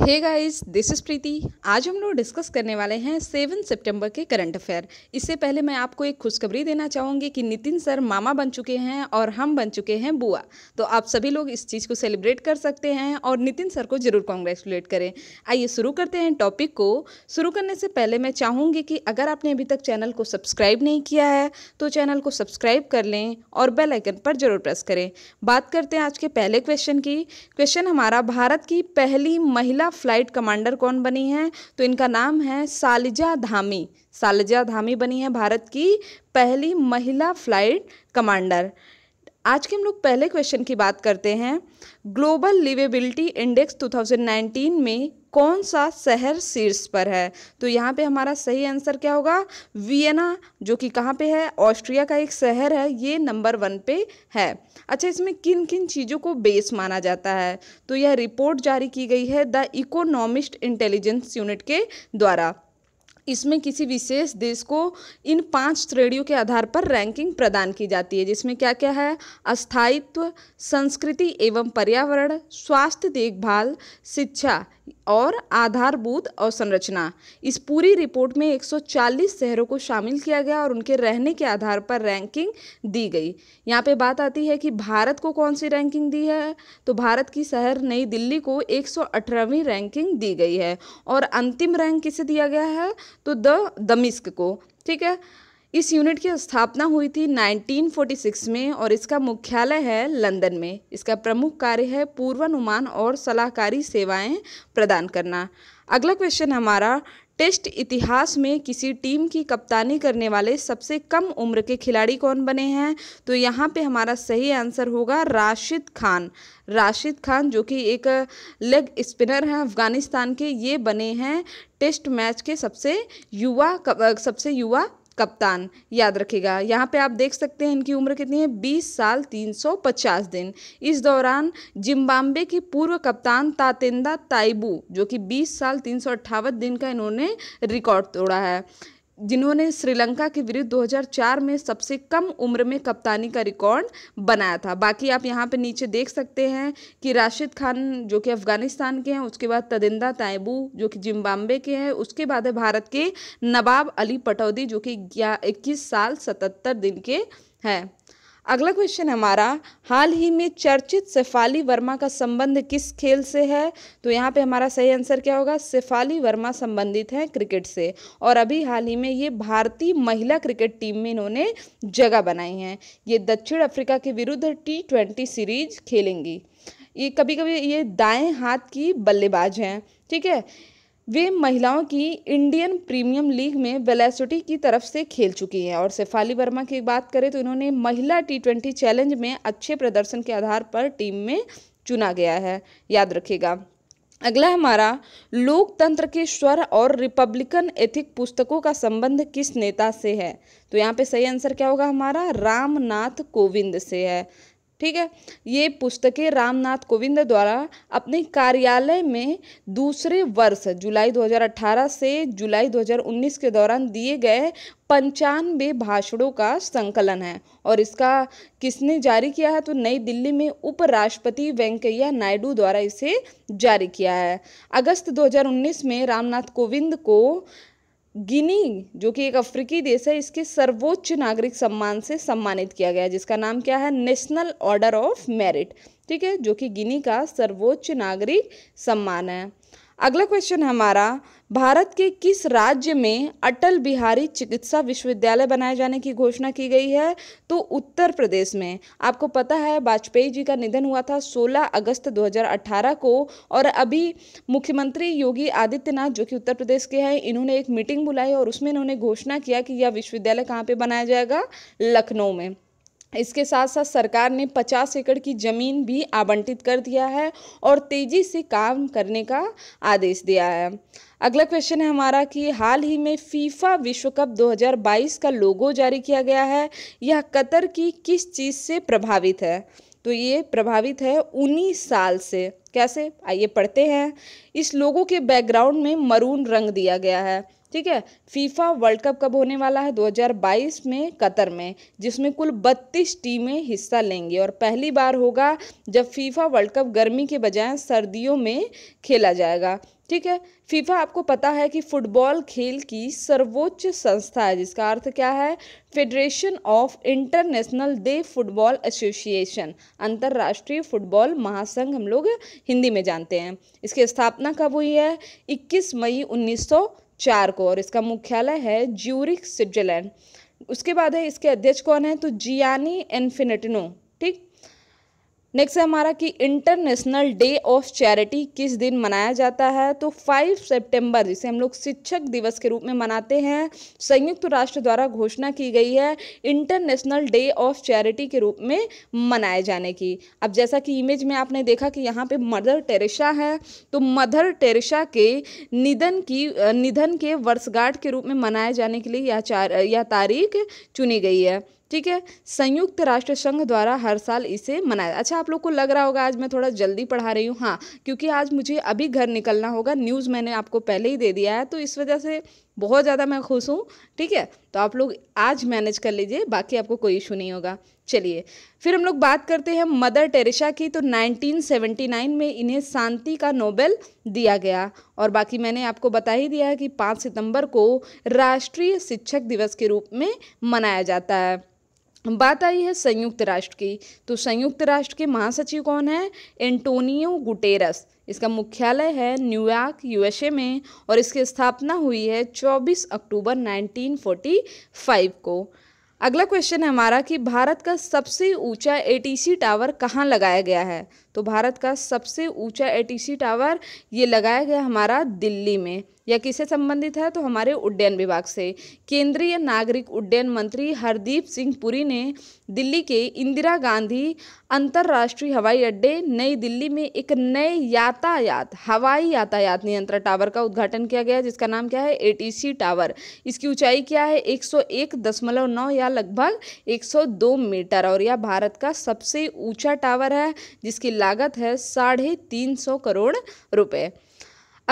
hey guys this is Preeti आज हम लोग डिस्कस करने वाले हैं सेवन सितंबर के करंट अफेयर इससे पहले मैं आपको एक खुशखबरी देना चाहूँगी कि नितिन सर मामा बन चुके हैं और हम बन चुके हैं बुआ तो आप सभी लोग इस चीज़ को सेलिब्रेट कर सकते हैं और नितिन सर को ज़रूर कॉन्ग्रेचुलेट करें आइए शुरू करते हैं टॉपिक को शुरू करने से पहले मैं चाहूँगी कि अगर आपने अभी तक चैनल को सब्सक्राइब नहीं किया है तो चैनल को सब्सक्राइब कर लें और बेलाइकन पर ज़रूर प्रेस करें बात करते हैं आज के पहले क्वेश्चन की क्वेश्चन हमारा भारत की पहली महिला महिला फ्लाइट कमांडर कौन बनी है तो इनका नाम है सालिजा धामी सालिजा धामी बनी है भारत की पहली महिला फ्लाइट कमांडर आज के हम लोग पहले क्वेश्चन की बात करते हैं ग्लोबल लिवेबिलिटी इंडेक्स 2019 में कौन सा शहर शीर्ष पर है तो यहाँ पे हमारा सही आंसर क्या होगा वियना जो कि कहाँ पे है ऑस्ट्रिया का एक शहर है ये नंबर वन पे है अच्छा इसमें किन किन चीज़ों को बेस माना जाता है तो यह रिपोर्ट जारी की गई है द इकोनॉमिस्ट इंटेलिजेंस यूनिट के द्वारा इसमें किसी विशेष देश को इन पांच श्रेणियों के आधार पर रैंकिंग प्रदान की जाती है जिसमें क्या क्या है अस्थायित्व संस्कृति एवं पर्यावरण स्वास्थ्य देखभाल शिक्षा और आधारभूत और संरचना इस पूरी रिपोर्ट में 140 शहरों को शामिल किया गया और उनके रहने के आधार पर रैंकिंग दी गई यहाँ पे बात आती है कि भारत को कौन सी रैंकिंग दी है तो भारत की शहर नई दिल्ली को एक रैंकिंग दी गई है और अंतिम रैंक किसे दिया गया है तो द दमिस्क को ठीक है इस यूनिट की स्थापना हुई थी 1946 में और इसका मुख्यालय है लंदन में इसका प्रमुख कार्य है पूर्वानुमान और सलाहकारी सेवाएं प्रदान करना अगला क्वेश्चन हमारा टेस्ट इतिहास में किसी टीम की कप्तानी करने वाले सबसे कम उम्र के खिलाड़ी कौन बने हैं तो यहाँ पे हमारा सही आंसर होगा राशिद खान राशिद खान जो कि एक लेग स्पिनर हैं अफ़गानिस्तान के ये बने हैं टेस्ट मैच के सबसे युवा सबसे युवा कप्तान याद रखेगा यहाँ पे आप देख सकते हैं इनकी उम्र कितनी है बीस साल तीन सौ पचास दिन इस दौरान जिम्बाब्वे की पूर्व कप्तान तातेंदा ताइबू जो कि बीस साल तीन सौ अट्ठावन दिन का इन्होंने रिकॉर्ड तोड़ा है जिन्होंने श्रीलंका के विरुद्ध 2004 में सबसे कम उम्र में कप्तानी का रिकॉर्ड बनाया था बाकी आप यहाँ पर नीचे देख सकते हैं कि राशिद खान जो कि अफ़गानिस्तान के हैं उसके बाद तदिंदा ताइबू जो कि जिम्बाब्वे के हैं उसके बाद है भारत के नवाब अली पटौदी जो कि इक्कीस साल सतहत्तर दिन के हैं अगला क्वेश्चन हमारा हाल ही में चर्चित शेफाली वर्मा का संबंध किस खेल से है तो यहाँ पे हमारा सही आंसर क्या होगा शेफाली वर्मा संबंधित हैं क्रिकेट से और अभी हाल ही में ये भारतीय महिला क्रिकेट टीम में इन्होंने जगह बनाई है ये दक्षिण अफ्रीका के विरुद्ध टी ट्वेंटी सीरीज खेलेंगी ये कभी कभी ये दाएं हाथ की बल्लेबाज हैं ठीक है वे महिलाओं की इंडियन प्रीमियम लीग में वेलेसिटी की तरफ से खेल चुकी हैं और शेफाली वर्मा की बात करें तो इन्होंने महिला टी ट्वेंटी चैलेंज में अच्छे प्रदर्शन के आधार पर टीम में चुना गया है याद रखिएगा अगला हमारा लोकतंत्र के स्वर और रिपब्लिकन एथिक पुस्तकों का संबंध किस नेता से है तो यहाँ पे सही आंसर क्या होगा हमारा रामनाथ कोविंद से है ठीक है ये पुस्तकें रामनाथ कोविंद द्वारा अपने कार्यालय में दूसरे वर्ष जुलाई 2018 से जुलाई 2019 के दौरान दिए गए पंचानवे भाषणों का संकलन है और इसका किसने जारी किया है तो नई दिल्ली में उपराष्ट्रपति वेंकैया नायडू द्वारा इसे जारी किया है अगस्त 2019 में रामनाथ कोविंद को गिनी जो कि एक अफ्रीकी देश है इसके सर्वोच्च नागरिक सम्मान से सम्मानित किया गया जिसका नाम क्या है नेशनल ऑर्डर ऑफ मेरिट ठीक है जो कि गिनी का सर्वोच्च नागरिक सम्मान है अगला क्वेश्चन हमारा भारत के किस राज्य में अटल बिहारी चिकित्सा विश्वविद्यालय बनाए जाने की घोषणा की गई है तो उत्तर प्रदेश में आपको पता है वाजपेयी जी का निधन हुआ था 16 अगस्त 2018 को और अभी मुख्यमंत्री योगी आदित्यनाथ जो कि उत्तर प्रदेश के हैं इन्होंने एक मीटिंग बुलाई और उसमें इन्होंने घोषणा किया कि यह विश्वविद्यालय कहाँ पर बनाया जाएगा लखनऊ में इसके साथ साथ सरकार ने 50 एकड़ की ज़मीन भी आवंटित कर दिया है और तेज़ी से काम करने का आदेश दिया है अगला क्वेश्चन है हमारा कि हाल ही में फीफा विश्व कप 2022 का लोगो जारी किया गया है यह कतर की किस चीज़ से प्रभावित है तो ये प्रभावित है उन्नीस साल से कैसे आइए पढ़ते हैं इस लोगों के बैकग्राउंड में मरून रंग दिया गया है ठीक है फीफा वर्ल्ड कप कब होने वाला है 2022 में कतर में जिसमें कुल 32 टीमें हिस्सा लेंगी और पहली बार होगा जब फीफा वर्ल्ड कप गर्मी के बजाय सर्दियों में खेला जाएगा ठीक है फीफा आपको पता है कि फुटबॉल खेल की सर्वोच्च संस्था है जिसका अर्थ क्या है federation of international de football association अंतर्राष्ट्रीय फुटबॉल महासंघ हम लोग हिंदी में जानते हैं इसकी स्थापना कब हुई है 21 मई उन्नीस चार को और इसका मुख्यालय है ज्यूरिक स्विट्जरलैंड उसके बाद है इसके अध्यक्ष कौन है तो जियानी एनफिनेटिनो ठीक नेक्स्ट है हमारा कि इंटरनेशनल डे ऑफ चैरिटी किस दिन मनाया जाता है तो 5 सितंबर जिसे हम लोग शिक्षक दिवस के रूप में मनाते हैं संयुक्त राष्ट्र द्वारा घोषणा की गई है इंटरनेशनल डे ऑफ चैरिटी के रूप में मनाए जाने की अब जैसा कि इमेज में आपने देखा कि यहाँ पे मदर टेरेसा है तो मदर टेरेसा के निधन की निधन के वर्षगांठ के रूप में मनाए जाने के लिए यह चार यह तारीख चुनी गई है ठीक है संयुक्त राष्ट्र संघ द्वारा हर साल इसे मनाया अच्छा आप लोग को लग रहा होगा आज मैं थोड़ा जल्दी पढ़ा रही हूँ हाँ क्योंकि आज मुझे अभी घर निकलना होगा न्यूज़ मैंने आपको पहले ही दे दिया है तो इस वजह से बहुत ज़्यादा मैं खुश हूँ ठीक है तो आप लोग आज मैनेज कर लीजिए बाकी आपको कोई इशू नहीं होगा चलिए फिर हम लोग बात करते हैं मदर टेरेसा की तो 1979 में इन्हें शांति का नोबेल दिया गया और बाकी मैंने आपको बता ही दिया है कि 5 सितंबर को राष्ट्रीय शिक्षक दिवस के रूप में मनाया जाता है बात आई है संयुक्त राष्ट्र की तो संयुक्त राष्ट्र के महासचिव कौन है एंटोनियो गुटेरस इसका मुख्यालय है न्यूयॉर्क यूएसए में और इसकी स्थापना हुई है 24 अक्टूबर 1945 को अगला क्वेश्चन है हमारा कि भारत का सबसे ऊंचा एटीसी टावर कहाँ लगाया गया है तो भारत का सबसे ऊंचा एटीसी टावर ये लगाया गया हमारा दिल्ली में या किससे संबंधित है तो हमारे उड्डयन विभाग से केंद्रीय नागरिक उड्डयन मंत्री हरदीप सिंह पुरी ने दिल्ली के इंदिरा गांधी अंतर्राष्ट्रीय हवाई अड्डे नई दिल्ली में एक नए यातायात हवाई यातायात नियंत्रण टावर का उद्घाटन किया गया जिसका नाम क्या है एटीसी टावर इसकी ऊंचाई क्या है एक या लगभग एक मीटर और यह भारत का सबसे ऊंचा टावर है जिसकी लागत है साढ़े तीन सौ करोड़ रुपए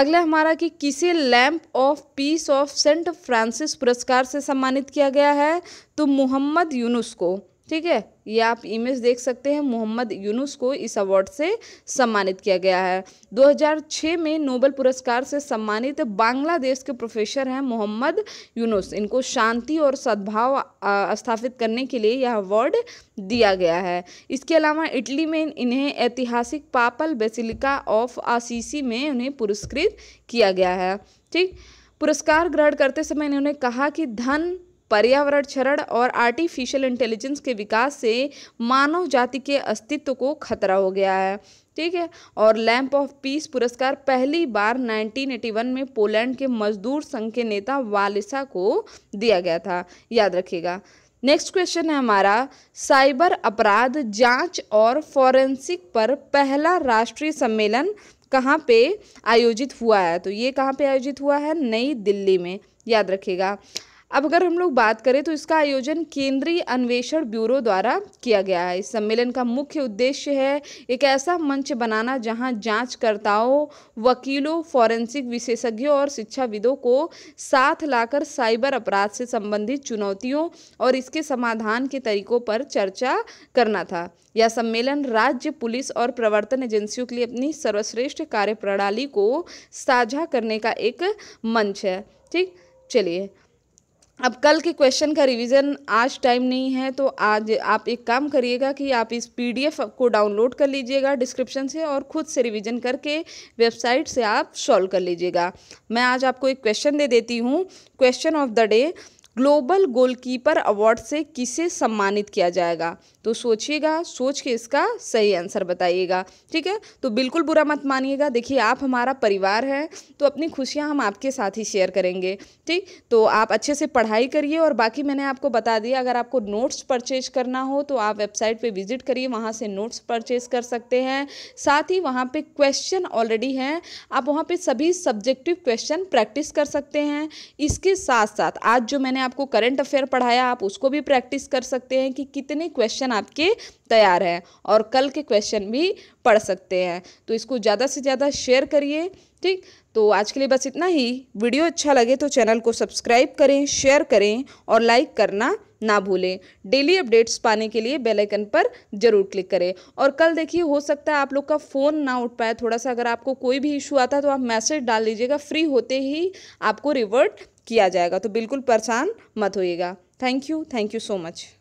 अगला हमारा कि किसे lamp of peace of saint Francis पुरस्कार से सम्मानित किया गया है तो मोहम्मद यूनुस को ठीक है ये आप इमेज देख सकते हैं मोहम्मद यूनुस को इस अवार्ड से सम्मानित किया गया है 2006 में नोबेल पुरस्कार से सम्मानित बांग्लादेश के प्रोफेसर हैं मोहम्मद यूनुस इनको शांति और सद्भाव स्थापित करने के लिए यह अवार्ड दिया गया है इसके अलावा इटली में इन्हें ऐतिहासिक पापल बेसिलिका ऑफ आसीसी में उन्हें पुरस्कृत किया गया है ठीक पुरस्कार ग्रहण करते समय इन्होंने कहा कि धन पर्यावरण क्षरण और आर्टिफिशियल इंटेलिजेंस के विकास से मानव जाति के अस्तित्व को खतरा हो गया है ठीक है और लैंप ऑफ पीस पुरस्कार पहली बार 1981 में पोलैंड के मजदूर संघ के नेता वालिसा को दिया गया था याद रखिएगा नेक्स्ट क्वेश्चन है हमारा साइबर अपराध जांच और फॉरेंसिक पर पहला राष्ट्रीय सम्मेलन कहाँ पे आयोजित हुआ है तो ये कहाँ पे आयोजित हुआ है नई दिल्ली में याद रखिएगा अब अगर हम लोग बात करें तो इसका आयोजन केंद्रीय अन्वेषण ब्यूरो द्वारा किया गया है इस सम्मेलन का मुख्य उद्देश्य है एक ऐसा मंच बनाना जहां जांचकर्ताओं वकीलों फॉरेंसिक विशेषज्ञों और शिक्षाविदों को साथ लाकर साइबर अपराध से संबंधित चुनौतियों और इसके समाधान के तरीकों पर चर्चा करना था यह सम्मेलन राज्य पुलिस और प्रवर्तन एजेंसियों के लिए अपनी सर्वश्रेष्ठ कार्यप्रणाली को साझा करने का एक मंच है ठीक चलिए अब कल के क्वेश्चन का रिवीजन आज टाइम नहीं है तो आज आप एक काम करिएगा कि आप इस पीडीएफ को डाउनलोड कर लीजिएगा डिस्क्रिप्शन से और खुद से रिवीजन करके वेबसाइट से आप सॉल्व कर लीजिएगा मैं आज आपको एक क्वेश्चन दे देती हूँ question of the day global goalkeeper award से किसे सम्मानित किया जाएगा तो सोचिएगा सोच के इसका सही आंसर बताइएगा ठीक है तो बिल्कुल बुरा मत मानिएगा देखिए आप हमारा परिवार है तो अपनी खुशियाँ हम आपके साथ ही शेयर करेंगे ठीक तो आप अच्छे से पढ़ाई करिए और बाकी मैंने आपको बता दिया अगर आपको नोट्स परचेज करना हो तो आप वेबसाइट पर विजिट करिए वहाँ से नोट्स परचेज कर सकते हैं साथ ही वहाँ पर क्वेश्चन ऑलरेडी हैं आप वहाँ पर सभी सब्जेक्टिव क्वेश्चन प्रैक्टिस कर सकते हैं इसके साथ साथ आज जो मैंने आपको करंट अफेयर पढ़ाया आप उसको भी प्रैक्टिस कर सकते हैं कि कितने क्वेश्चन आपके तैयार है और कल के क्वेश्चन भी पढ़ सकते हैं तो इसको ज़्यादा से ज़्यादा शेयर करिए ठीक तो आज के लिए बस इतना ही वीडियो अच्छा लगे तो चैनल को सब्सक्राइब करें शेयर करें और लाइक करना ना भूलें डेली अपडेट्स पाने के लिए बेल आइकन पर जरूर क्लिक करें और कल देखिए हो सकता है आप लोग का फ़ोन ना उठ पाए थोड़ा सा अगर आपको कोई भी इशू आता है तो आप मैसेज डाल दीजिएगा फ्री होते ही आपको रिवर्ट किया जाएगा तो बिल्कुल परेशान मत होइएगा thank you thank you so much